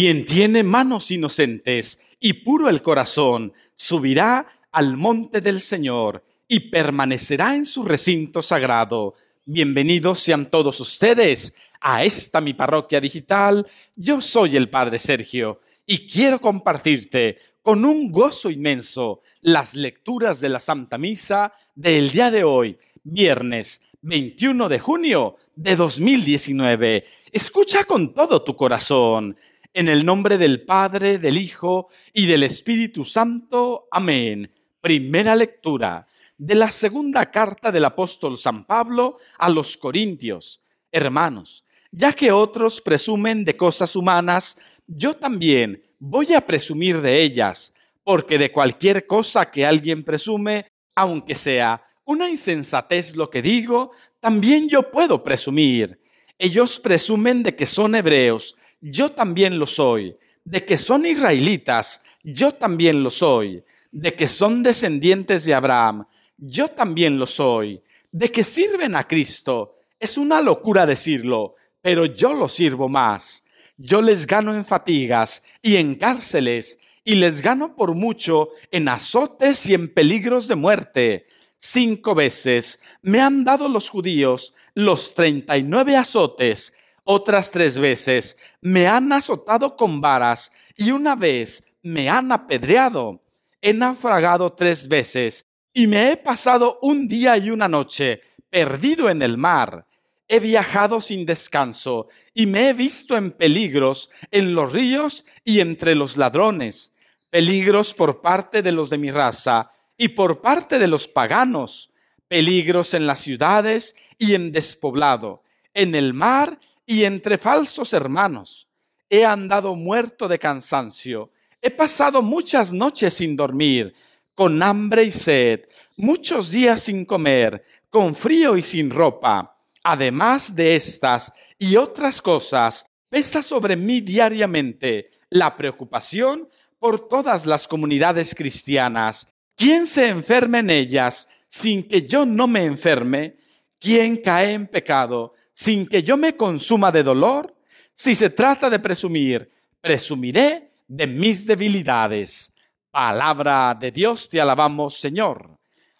Quien tiene manos inocentes y puro el corazón, subirá al monte del Señor y permanecerá en su recinto sagrado. Bienvenidos sean todos ustedes a esta mi parroquia digital. Yo soy el Padre Sergio y quiero compartirte con un gozo inmenso las lecturas de la Santa Misa del día de hoy, viernes 21 de junio de 2019. Escucha con todo tu corazón en el nombre del Padre, del Hijo y del Espíritu Santo. Amén. Primera lectura de la segunda carta del apóstol San Pablo a los Corintios. Hermanos, ya que otros presumen de cosas humanas, yo también voy a presumir de ellas, porque de cualquier cosa que alguien presume, aunque sea una insensatez lo que digo, también yo puedo presumir. Ellos presumen de que son hebreos, yo también lo soy. De que son israelitas, yo también lo soy. De que son descendientes de Abraham, yo también lo soy. De que sirven a Cristo, es una locura decirlo, pero yo lo sirvo más. Yo les gano en fatigas y en cárceles, y les gano por mucho en azotes y en peligros de muerte. Cinco veces me han dado los judíos los treinta y nueve azotes otras tres veces me han azotado con varas y una vez me han apedreado. He naufragado tres veces y me he pasado un día y una noche perdido en el mar. He viajado sin descanso y me he visto en peligros en los ríos y entre los ladrones, peligros por parte de los de mi raza y por parte de los paganos, peligros en las ciudades y en despoblado, en el mar y entre falsos hermanos. He andado muerto de cansancio. He pasado muchas noches sin dormir, con hambre y sed, muchos días sin comer, con frío y sin ropa. Además de estas y otras cosas, pesa sobre mí diariamente la preocupación por todas las comunidades cristianas. ¿Quién se enferme en ellas sin que yo no me enferme? ¿Quién cae en pecado sin que yo me consuma de dolor? Si se trata de presumir, presumiré de mis debilidades. Palabra de Dios, te alabamos, Señor.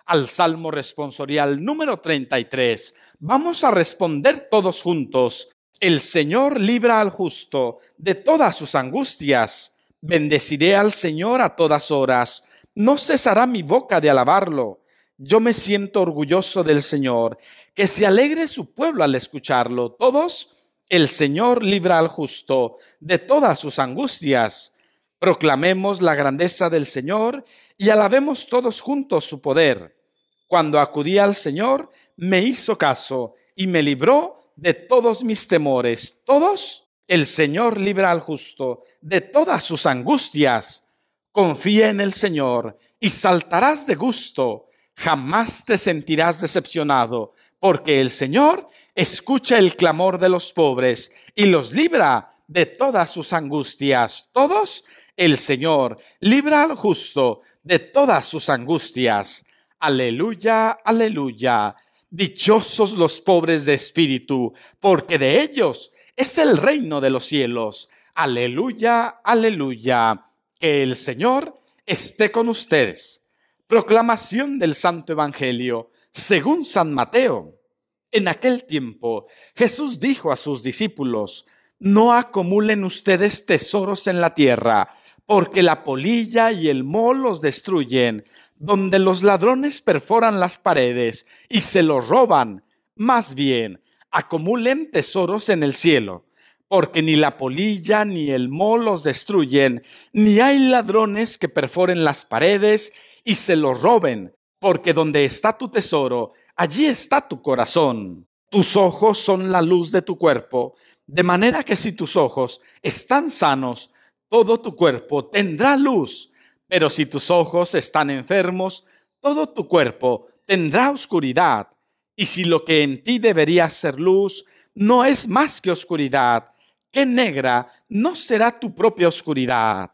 Al Salmo responsorial número 33, vamos a responder todos juntos. El Señor libra al justo de todas sus angustias. Bendeciré al Señor a todas horas. No cesará mi boca de alabarlo. Yo me siento orgulloso del Señor. Que se alegre su pueblo al escucharlo. Todos, el Señor libra al justo de todas sus angustias. Proclamemos la grandeza del Señor y alabemos todos juntos su poder. Cuando acudí al Señor, me hizo caso y me libró de todos mis temores. Todos, el Señor libra al justo de todas sus angustias. Confía en el Señor y saltarás de gusto jamás te sentirás decepcionado, porque el Señor escucha el clamor de los pobres y los libra de todas sus angustias. Todos, el Señor libra al justo de todas sus angustias. Aleluya, aleluya. Dichosos los pobres de espíritu, porque de ellos es el reino de los cielos. Aleluya, aleluya. Que el Señor esté con ustedes. Proclamación del Santo Evangelio según San Mateo. En aquel tiempo Jesús dijo a sus discípulos, no acumulen ustedes tesoros en la tierra, porque la polilla y el mol los destruyen, donde los ladrones perforan las paredes y se los roban. Más bien, acumulen tesoros en el cielo, porque ni la polilla ni el mol los destruyen, ni hay ladrones que perforen las paredes y se lo roben, porque donde está tu tesoro, allí está tu corazón. Tus ojos son la luz de tu cuerpo, de manera que si tus ojos están sanos, todo tu cuerpo tendrá luz, pero si tus ojos están enfermos, todo tu cuerpo tendrá oscuridad. Y si lo que en ti debería ser luz no es más que oscuridad, qué negra no será tu propia oscuridad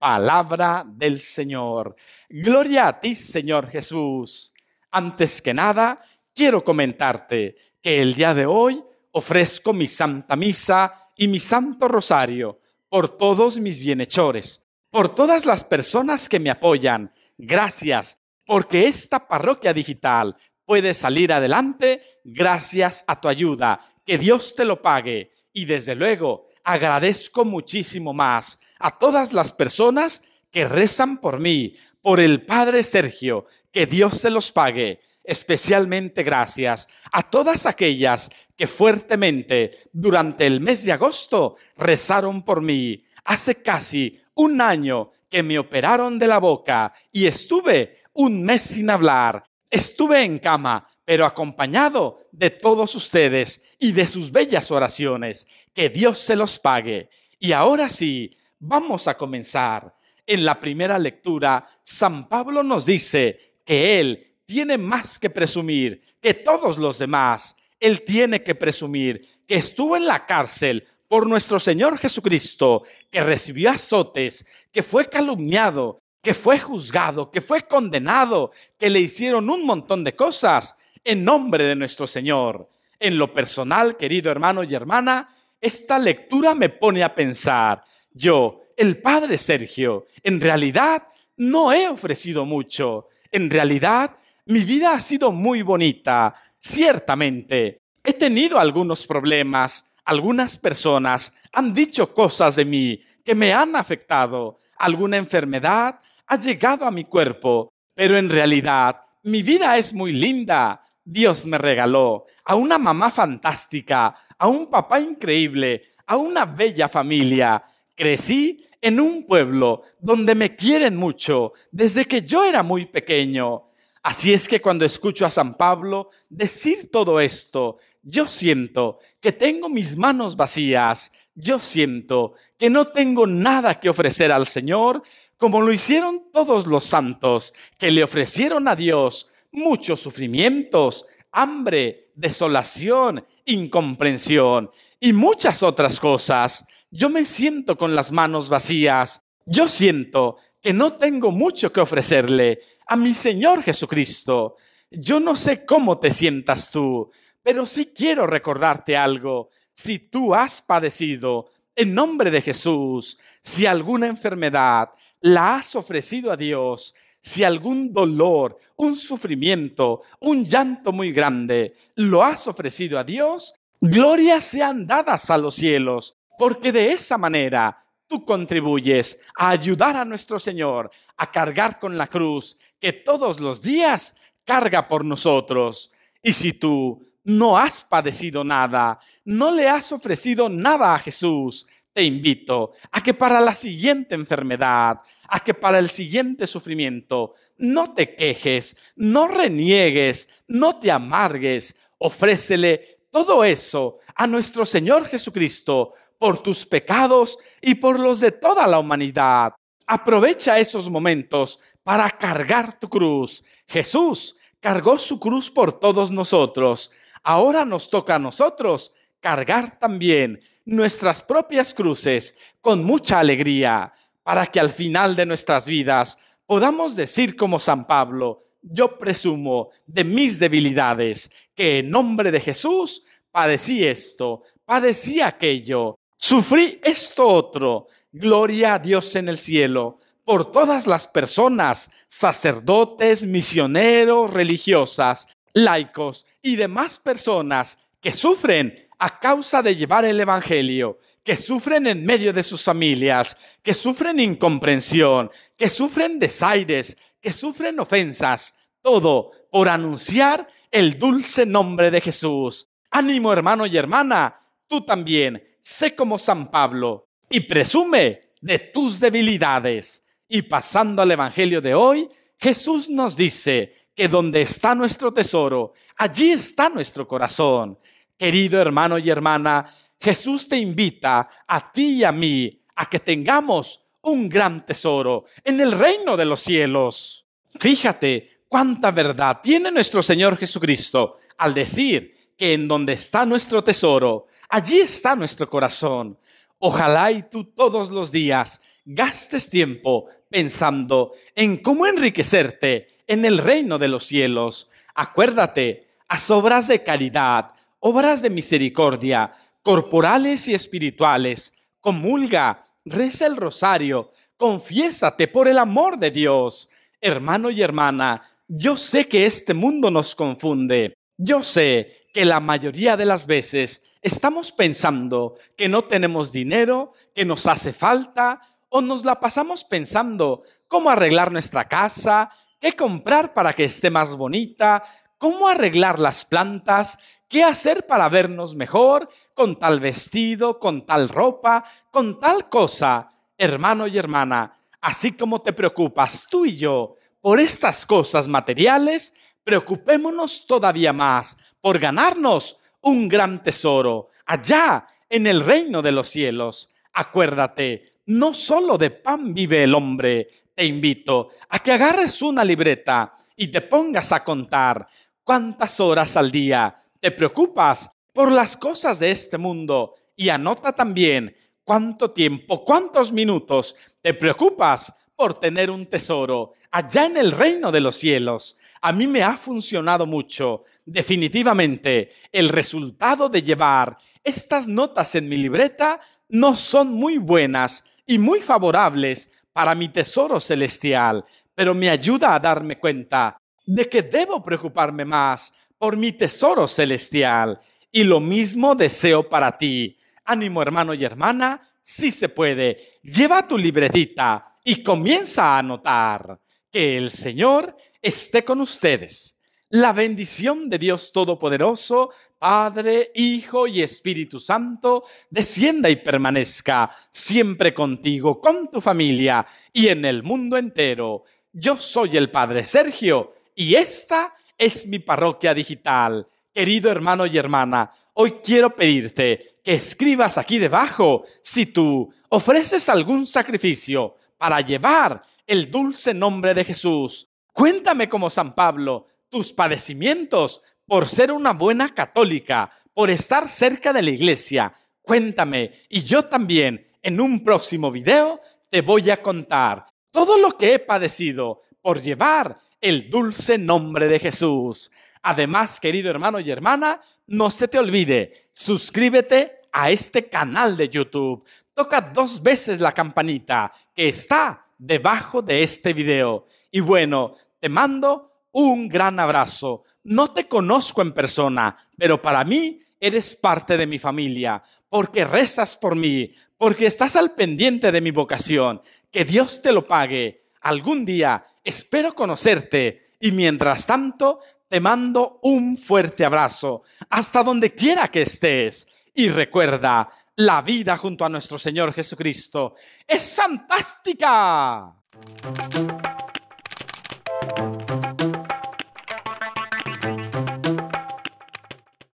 palabra del Señor. Gloria a ti, Señor Jesús. Antes que nada, quiero comentarte que el día de hoy ofrezco mi Santa Misa y mi Santo Rosario por todos mis bienhechores, por todas las personas que me apoyan. Gracias, porque esta parroquia digital puede salir adelante gracias a tu ayuda. Que Dios te lo pague. Y desde luego, agradezco muchísimo más a todas las personas que rezan por mí, por el Padre Sergio, que Dios se los pague. Especialmente gracias a todas aquellas que fuertemente durante el mes de agosto rezaron por mí. Hace casi un año que me operaron de la boca y estuve un mes sin hablar. Estuve en cama pero acompañado de todos ustedes y de sus bellas oraciones. Que Dios se los pague. Y ahora sí, vamos a comenzar. En la primera lectura, San Pablo nos dice que Él tiene más que presumir que todos los demás. Él tiene que presumir que estuvo en la cárcel por nuestro Señor Jesucristo, que recibió azotes, que fue calumniado, que fue juzgado, que fue condenado, que le hicieron un montón de cosas, en nombre de nuestro Señor, en lo personal, querido hermano y hermana, esta lectura me pone a pensar, yo, el Padre Sergio, en realidad no he ofrecido mucho, en realidad mi vida ha sido muy bonita, ciertamente, he tenido algunos problemas, algunas personas han dicho cosas de mí que me han afectado, alguna enfermedad ha llegado a mi cuerpo, pero en realidad mi vida es muy linda, Dios me regaló a una mamá fantástica, a un papá increíble, a una bella familia. Crecí en un pueblo donde me quieren mucho desde que yo era muy pequeño. Así es que cuando escucho a San Pablo decir todo esto, yo siento que tengo mis manos vacías, yo siento que no tengo nada que ofrecer al Señor, como lo hicieron todos los santos, que le ofrecieron a Dios muchos sufrimientos, hambre, desolación, incomprensión y muchas otras cosas. Yo me siento con las manos vacías. Yo siento que no tengo mucho que ofrecerle a mi Señor Jesucristo. Yo no sé cómo te sientas tú, pero sí quiero recordarte algo. Si tú has padecido en nombre de Jesús, si alguna enfermedad la has ofrecido a Dios, si algún dolor, un sufrimiento, un llanto muy grande lo has ofrecido a Dios, glorias sean dadas a los cielos, porque de esa manera tú contribuyes a ayudar a nuestro Señor a cargar con la cruz que todos los días carga por nosotros. Y si tú no has padecido nada, no le has ofrecido nada a Jesús, te invito a que para la siguiente enfermedad, a que para el siguiente sufrimiento, no te quejes, no reniegues, no te amargues, ofrécele todo eso a nuestro Señor Jesucristo por tus pecados y por los de toda la humanidad. Aprovecha esos momentos para cargar tu cruz. Jesús cargó su cruz por todos nosotros. Ahora nos toca a nosotros cargar también nuestras propias cruces con mucha alegría, para que al final de nuestras vidas podamos decir como San Pablo, yo presumo de mis debilidades, que en nombre de Jesús padecí esto, padecí aquello, sufrí esto otro. Gloria a Dios en el cielo por todas las personas, sacerdotes, misioneros, religiosas, laicos y demás personas que sufren a causa de llevar el Evangelio, que sufren en medio de sus familias, que sufren incomprensión, que sufren desaires, que sufren ofensas, todo por anunciar el dulce nombre de Jesús. Ánimo hermano y hermana, tú también, sé como San Pablo y presume de tus debilidades. Y pasando al Evangelio de hoy, Jesús nos dice que donde está nuestro tesoro, allí está nuestro corazón. Querido hermano y hermana, Jesús te invita a ti y a mí a que tengamos un gran tesoro en el reino de los cielos. Fíjate cuánta verdad tiene nuestro Señor Jesucristo al decir que en donde está nuestro tesoro, allí está nuestro corazón. Ojalá y tú todos los días gastes tiempo pensando en cómo enriquecerte en el reino de los cielos. Acuérdate, a obras de caridad, obras de misericordia, corporales y espirituales, comulga, reza el rosario, confiésate por el amor de Dios. Hermano y hermana, yo sé que este mundo nos confunde. Yo sé que la mayoría de las veces estamos pensando que no tenemos dinero, que nos hace falta, o nos la pasamos pensando cómo arreglar nuestra casa, qué comprar para que esté más bonita, cómo arreglar las plantas, ¿Qué hacer para vernos mejor? Con tal vestido, con tal ropa, con tal cosa. Hermano y hermana, así como te preocupas tú y yo por estas cosas materiales, preocupémonos todavía más por ganarnos un gran tesoro allá en el reino de los cielos. Acuérdate, no solo de pan vive el hombre. Te invito a que agarres una libreta y te pongas a contar cuántas horas al día te preocupas por las cosas de este mundo y anota también cuánto tiempo, cuántos minutos te preocupas por tener un tesoro allá en el reino de los cielos. A mí me ha funcionado mucho, definitivamente, el resultado de llevar estas notas en mi libreta no son muy buenas y muy favorables para mi tesoro celestial, pero me ayuda a darme cuenta de que debo preocuparme más por mi tesoro celestial. Y lo mismo deseo para ti. Ánimo hermano y hermana, si se puede. Lleva tu libretita y comienza a anotar. Que el Señor esté con ustedes. La bendición de Dios Todopoderoso, Padre, Hijo y Espíritu Santo, descienda y permanezca siempre contigo, con tu familia y en el mundo entero. Yo soy el Padre Sergio y esta es mi parroquia digital. Querido hermano y hermana, hoy quiero pedirte que escribas aquí debajo si tú ofreces algún sacrificio para llevar el dulce nombre de Jesús. Cuéntame como San Pablo tus padecimientos por ser una buena católica, por estar cerca de la iglesia. Cuéntame y yo también en un próximo video te voy a contar todo lo que he padecido por llevar el dulce nombre de Jesús. Además, querido hermano y hermana, no se te olvide, suscríbete a este canal de YouTube. Toca dos veces la campanita que está debajo de este video. Y bueno, te mando un gran abrazo. No te conozco en persona, pero para mí eres parte de mi familia, porque rezas por mí, porque estás al pendiente de mi vocación. Que Dios te lo pague. Algún día Espero conocerte y mientras tanto te mando un fuerte abrazo hasta donde quiera que estés. Y recuerda, la vida junto a nuestro Señor Jesucristo es fantástica.